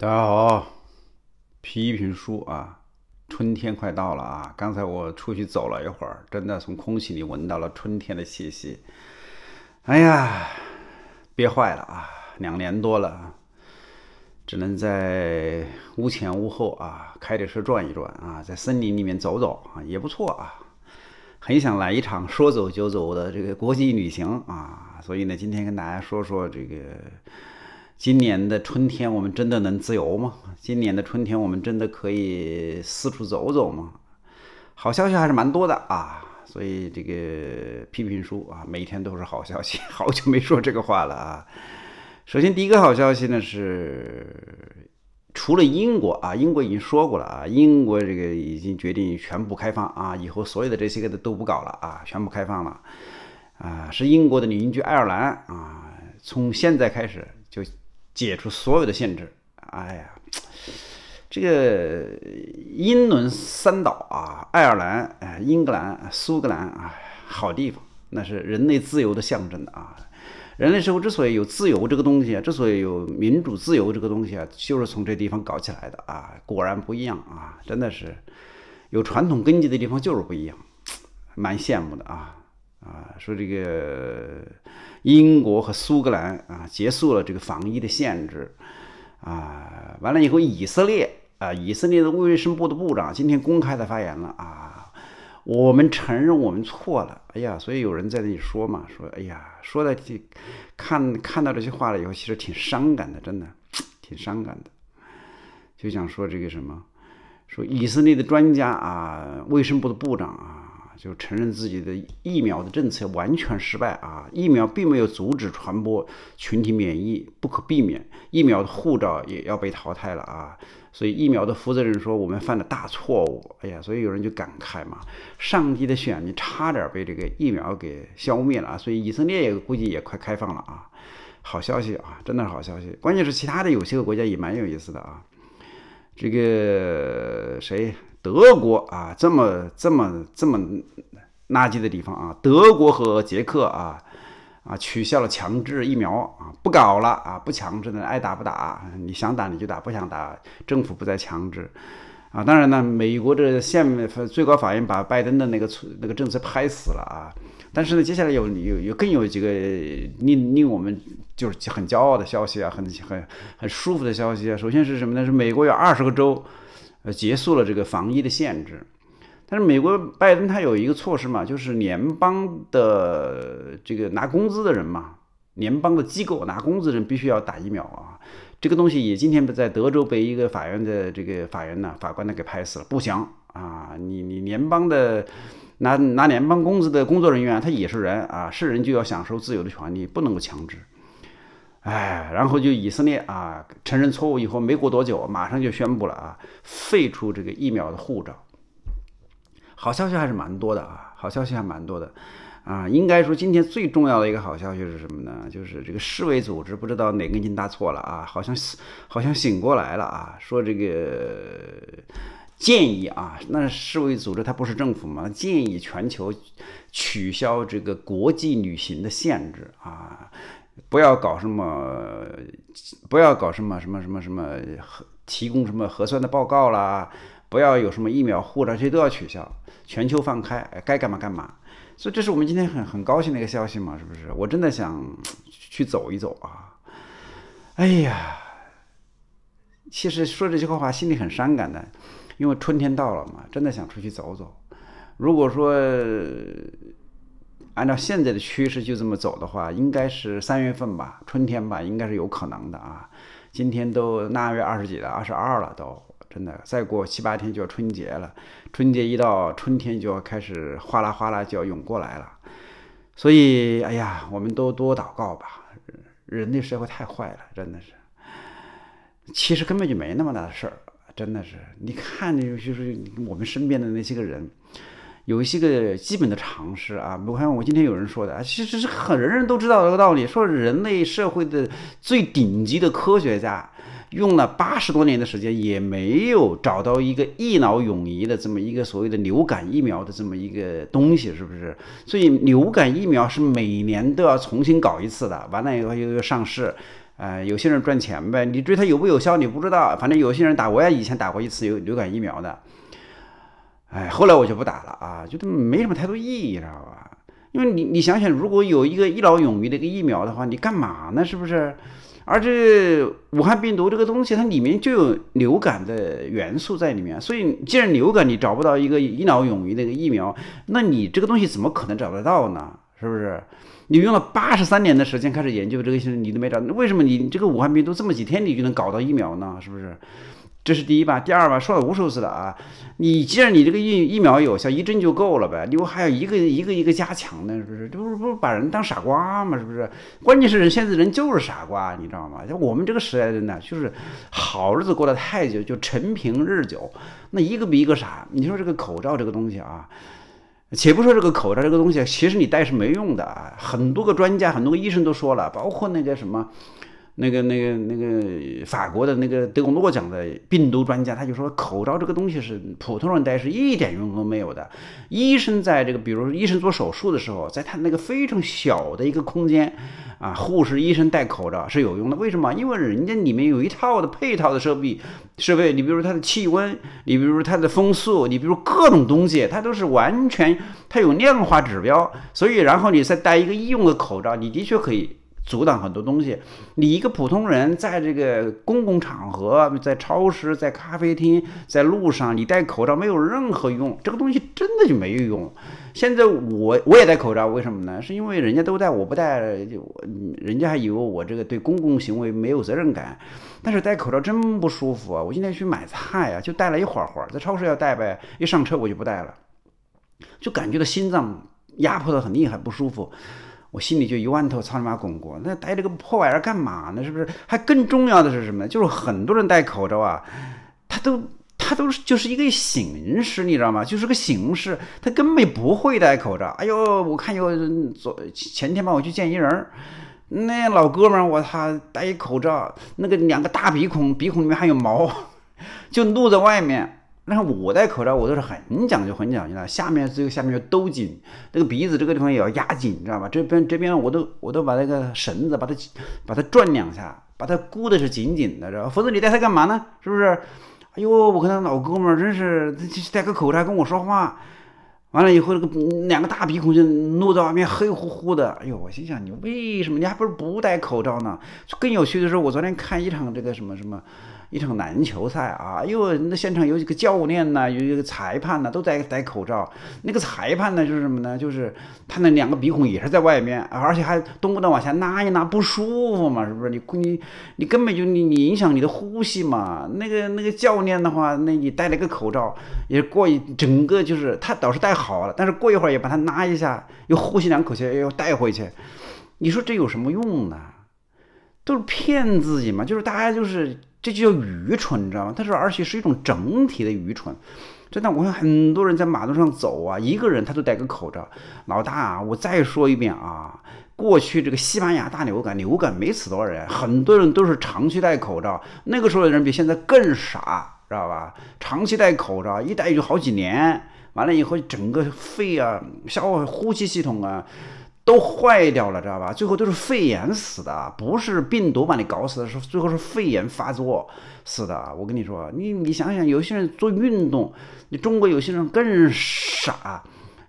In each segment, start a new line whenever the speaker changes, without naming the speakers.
大家好，批评书叔啊，春天快到了啊！刚才我出去走了一会儿，真的从空气里闻到了春天的气息。哎呀，憋坏了啊！两年多了，只能在屋前屋后啊，开着车转一转啊，在森林里面走走啊，也不错啊。很想来一场说走就走的这个国际旅行啊，所以呢，今天跟大家说说这个。今年的春天我们真的能自由吗？今年的春天我们真的可以四处走走吗？好消息还是蛮多的啊，所以这个批评书啊，每天都是好消息，好久没说这个话了啊。首先，第一个好消息呢是，除了英国啊，英国已经说过了啊，英国这个已经决定全部开放啊，以后所有的这些个的都不搞了啊，全部开放了啊，是英国的邻居爱尔兰啊，从现在开始。解除所有的限制，哎呀，这个英伦三岛啊，爱尔兰、哎，英格兰、苏格兰啊，好地方，那是人类自由的象征啊！人类社会之所以有自由这个东西，啊，之所以有民主自由这个东西，啊，就是从这地方搞起来的啊！果然不一样啊，真的是有传统根基的地方就是不一样，蛮羡慕的啊啊！说这个。英国和苏格兰啊，结束了这个防疫的限制，啊，完了以后，以色列啊，以色列的卫生部的部长今天公开的发言了啊，我们承认我们错了。哎呀，所以有人在那里说嘛，说哎呀，说的挺，看看到这些话了以后，其实挺伤感的，真的，挺伤感的，就想说这个什么，说以色列的专家啊，卫生部的部长啊。就承认自己的疫苗的政策完全失败啊！疫苗并没有阻止传播，群体免疫不可避免，疫苗的护照也要被淘汰了啊！所以疫苗的负责人说：“我们犯了大错误。”哎呀，所以有人就感慨嘛：“上帝的选民差点被这个疫苗给消灭了。”所以以色列也估计也快开放了啊！好消息啊，真的是好消息。关键是其他的有些个国家也蛮有意思的啊！这个谁？德国啊，这么这么这么垃圾的地方啊！德国和捷克啊啊取消了强制疫苗啊，不搞了啊，不强制的，爱打不打，你想打你就打，不想打政府不再强制啊。当然呢，美国这现最高法院把拜登的那个那个政策拍死了啊。但是呢，接下来有有有更有几个令令我们就是很骄傲的消息啊，很很很舒服的消息啊。首先是什么呢？是美国有二十个州。结束了这个防疫的限制，但是美国拜登他有一个措施嘛，就是联邦的这个拿工资的人嘛，联邦的机构拿工资人必须要打疫苗啊。这个东西也今天在德州被一个法院的这个法院呢法官呢给拍死了，不行啊！你你联邦的拿拿联邦工资的工作人员他也是人啊，是人就要享受自由的权利，不能够强制。哎，然后就以色列啊承认错误以后，没过多久，马上就宣布了啊，废除这个疫苗的护照。好消息还是蛮多的啊，好消息还蛮多的，啊，应该说今天最重要的一个好消息是什么呢？就是这个世卫组织不知道哪根筋搭错了啊，好像好像醒过来了啊，说这个建议啊，那世卫组织它不是政府嘛，建议全球取消这个国际旅行的限制啊。不要搞什么，不要搞什么什么什么什么提供什么核酸的报告啦，不要有什么疫苗护照这些都要取消，全球放开，该干嘛干嘛。所以这是我们今天很很高兴的一个消息嘛，是不是？我真的想去走一走啊！哎呀，其实说这些话心里很伤感的，因为春天到了嘛，真的想出去走走。如果说……按照现在的趋势就这么走的话，应该是三月份吧，春天吧，应该是有可能的啊。今天都腊月二十几了，二十二了都，真的再过七八天就要春节了。春节一到，春天就要开始哗啦哗啦就要涌过来了。所以，哎呀，我们都多祷告吧。人类社会太坏了，真的是。其实根本就没那么大的事儿，真的是。你看，就是我们身边的那些个人。有一些个基本的常识啊，不像我今天有人说的，其实是很人人都知道这个道理。说人类社会的最顶级的科学家用了八十多年的时间，也没有找到一个一劳永逸的这么一个所谓的流感疫苗的这么一个东西，是不是？所以流感疫苗是每年都要重新搞一次的，完了以后又要上市。呃，有些人赚钱呗，你追它有不有效你不知道，反正有些人打，我也以前打过一次流流感疫苗的。哎，后来我就不打了啊，觉得没什么太多意义，知道吧？因为你你想想，如果有一个一劳永逸的一个疫苗的话，你干嘛呢？是不是？而这武汉病毒这个东西，它里面就有流感的元素在里面，所以既然流感你找不到一个一劳永逸的那个疫苗，那你这个东西怎么可能找得到呢？是不是？你用了八十三年的时间开始研究这个，你都没找，为什么你这个武汉病毒这么几天你就能搞到疫苗呢？是不是？这是第一吧，第二吧，说了无数次了啊！你既然你这个疫疫苗有效，一针就够了呗，你为还要一个一个一个加强呢？是不是？这不是不是把人当傻瓜吗？是不是？关键是人现在人就是傻瓜，你知道吗？像我们这个时代的人，就是好日子过得太久，就陈平日久，那一个比一个傻。你说这个口罩这个东西啊，且不说这个口罩这个东西，其实你戴是没用的，很多个专家、很多个医生都说了，包括那个什么。那个、那个、那个法国的那个得过诺奖的病毒专家，他就说，口罩这个东西是普通人戴是一点用都没有的。医生在这个，比如医生做手术的时候，在他那个非常小的一个空间，啊，护士、医生戴口罩是有用的。为什么？因为人家里面有一套的配套的设备设备，你比如它的气温，你比如它的风速，你比如各种东西，它都是完全，它有量化指标。所以，然后你再戴一个医用的口罩，你的确可以。阻挡很多东西，你一个普通人在这个公共场合，在超市、在咖啡厅、在路上，你戴口罩没有任何用，这个东西真的就没有用。现在我我也戴口罩，为什么呢？是因为人家都戴，我不戴，就人家还以为我这个对公共行为没有责任感。但是戴口罩真不舒服啊！我今天去买菜啊，就戴了一会儿会儿，在超市要戴呗，一上车我就不戴了，就感觉到心脏压迫的很厉害，不舒服。我心里就一万头苍蝇滚过，那戴这个破玩意儿干嘛呢？是不是？还更重要的是什么？就是很多人戴口罩啊，他都他都是就是一个形式，你知道吗？就是个形式，他根本不会戴口罩。哎呦，我看有昨前天吧，我去见一人，那老哥们，我操，戴一口罩，那个两个大鼻孔，鼻孔里面还有毛，就露在外面。但是我戴口罩，我都是很讲究、很讲究的。下面个下面要兜紧，那个鼻子这个地方也要压紧，知道吧？这边这边我都我都把那个绳子把它把它转两下，把它箍的是紧紧的，知道吧？否则你戴它干嘛呢？是不是？哎呦，我跟他老哥们儿真是戴个口罩跟我说话，完了以后那个两个大鼻孔就露在外面，黑乎乎的。哎呦，我心想你为什么？你还不如不戴口罩呢。更有趣的是，我昨天看一场这个什么什么。一场篮球赛啊，哟，那现场有几个教练呐，有一个裁判呐，都戴戴口罩。那个裁判呢，就是什么呢？就是他那两个鼻孔也是在外面而且还动不动往下拉一拉，不舒服嘛，是不是？你你你根本就你你影响你的呼吸嘛。那个那个教练的话，那你戴了个口罩，也过一整个就是他倒是戴好了，但是过一会儿也把他拉一下，又呼吸两口气，又戴回去。你说这有什么用呢？都是骗自己嘛，就是大家就是。这就叫愚蠢，你知道吗？但是而且是一种整体的愚蠢。真的，我看很多人在马路上走啊，一个人他都戴个口罩。老大，我再说一遍啊，过去这个西班牙大流感，流感没死多少人，很多人都是长期戴口罩。那个时候的人比现在更傻，知道吧？长期戴口罩，一戴就好几年，完了以后整个肺啊，消化呼吸系统啊。都坏掉了，知道吧？最后都是肺炎死的，不是病毒把你搞死的，是最后是肺炎发作死的。我跟你说，你你想想，有些人做运动，你中国有些人更傻，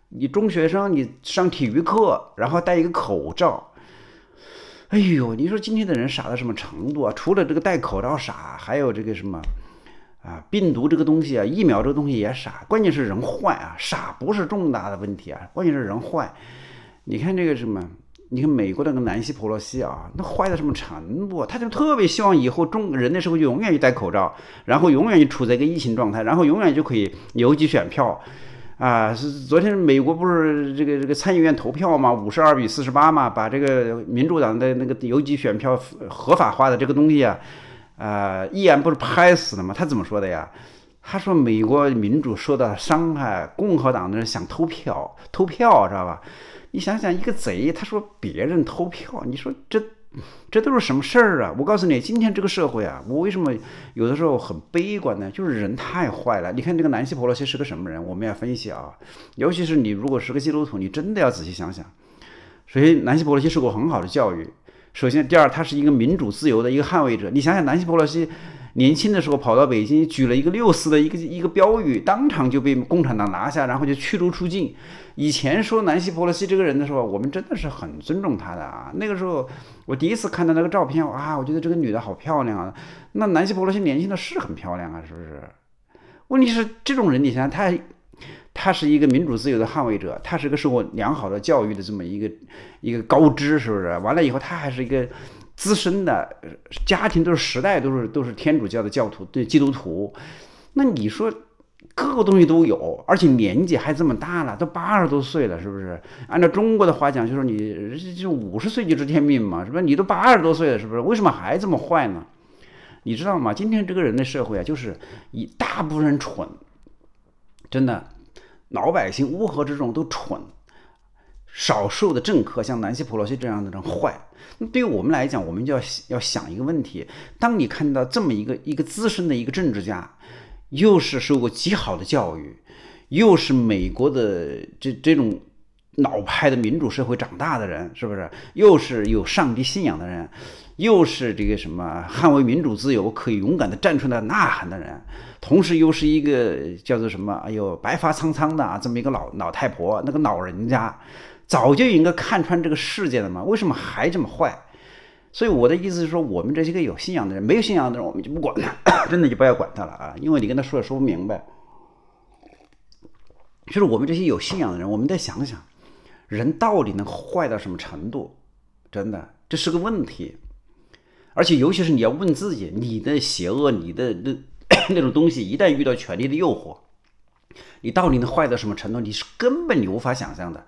你中学生你上体育课然后戴一个口罩，哎呦，你说今天的人傻到什么程度啊？除了这个戴口罩傻，还有这个什么啊？病毒这个东西啊，疫苗这个东西也傻。关键是人坏啊，傻不是重大的问题啊，关键是人坏。你看这个什么，你看美国那个南希·普洛西啊，那坏到什么程度？他就特别希望以后中人的时候就永远就戴口罩，然后永远就处在一个疫情状态，然后永远就可以邮寄选票，啊！是昨天美国不是这个这个参议院投票嘛，五十二比四十八嘛，把这个民主党的那个邮寄选票合法化的这个东西啊，呃，一眼不是拍死了吗？他怎么说的呀？他说：“美国民主受到伤害，共和党的人想偷票，偷票，知道吧？你想想，一个贼，他说别人偷票，你说这，这都是什么事儿啊？我告诉你，今天这个社会啊，我为什么有的时候很悲观呢？就是人太坏了。你看这个南希·伯洛西是个什么人？我们要分析啊，尤其是你如果是个基督徒，你真的要仔细想想。首先，南希·伯洛西受过很好的教育。首先，第二，他是一个民主自由的一个捍卫者。你想想，南希·伯洛西。”年轻的时候跑到北京举了一个六四的一个一个标语，当场就被共产党拿下，然后就驱逐出境。以前说南希·伯罗西这个人的时候，我们真的是很尊重他的啊。那个时候我第一次看到那个照片哇，我觉得这个女的好漂亮啊。那南希·伯罗西年轻的是很漂亮啊，是不是？问题是这种人你想，他。他是一个民主自由的捍卫者，他是个受过良好的教育的这么一个一个高知，是不是？完了以后，他还是一个。资深的，家庭都是时代都是都是天主教的教徒对基督徒，那你说各个东西都有，而且年纪还这么大了，都八十多岁了，是不是？按照中国的话讲，就是你就五十岁就知天命嘛，是不是？你都八十多岁了，是不是？为什么还这么坏呢？你知道吗？今天这个人的社会啊，就是一大部分人蠢，真的，老百姓乌合之众都蠢。少数的政客，像南希·普罗西这样的人坏。那对于我们来讲，我们就要要想一个问题：当你看到这么一个一个资深的一个政治家，又是受过极好的教育，又是美国的这这种老派的民主社会长大的人，是不是？又是有上帝信仰的人，又是这个什么捍卫民主自由可以勇敢地站出来呐喊的人，同时又是一个叫做什么？哎呦，白发苍苍的啊，这么一个老老太婆，那个老人家。早就应该看穿这个世界了嘛？为什么还这么坏？所以我的意思是说，我们这些个有信仰的人，没有信仰的人我们就不管了，真的就不要管他了啊！因为你跟他说也说不明白。就是我们这些有信仰的人，我们再想想，人到底能坏到什么程度？真的，这是个问题。而且，尤其是你要问自己，你的邪恶，你的那 那种东西，一旦遇到权力的诱惑，你到底能坏到什么程度？你是根本你无法想象的。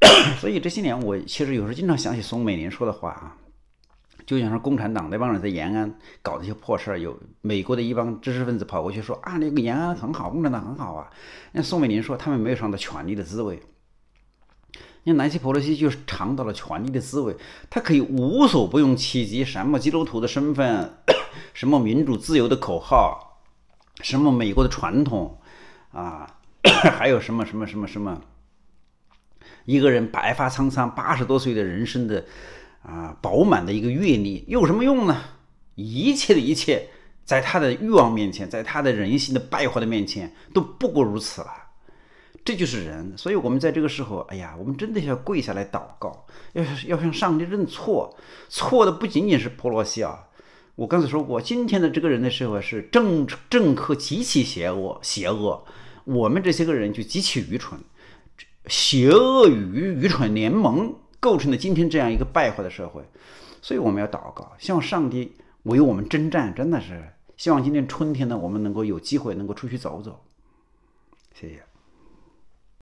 所以这些年，我其实有时候经常想起宋美龄说的话啊，就像是共产党那帮人在延安搞那些破事儿，有美国的一帮知识分子跑过去说啊，那个延安很好，共产党很好啊。那宋美龄说他们没有尝到权力的滋味，那南希·普罗西就是尝到了权力的滋味，他可以无所不用其极，什么基督徒的身份，什么民主自由的口号，什么美国的传统啊，还有什么什么什么什么。一个人白发苍苍，八十多岁的人生的，啊，饱满的一个阅历，又有什么用呢？一切的一切，在他的欲望面前，在他的人性的败坏的面前，都不过如此了。这就是人，所以我们在这个时候，哎呀，我们真的要跪下来祷告，要要向上帝认错。错的不仅仅是婆罗西啊，我刚才说过，今天的这个人的社会是政政客极其邪恶，邪恶，我们这些个人就极其愚蠢。邪恶与愚蠢联盟构成了今天这样一个败坏的社会，所以我们要祷告，希望上帝为我们征战，真的是希望今年春天呢，我们能够有机会能够出去走走。谢谢。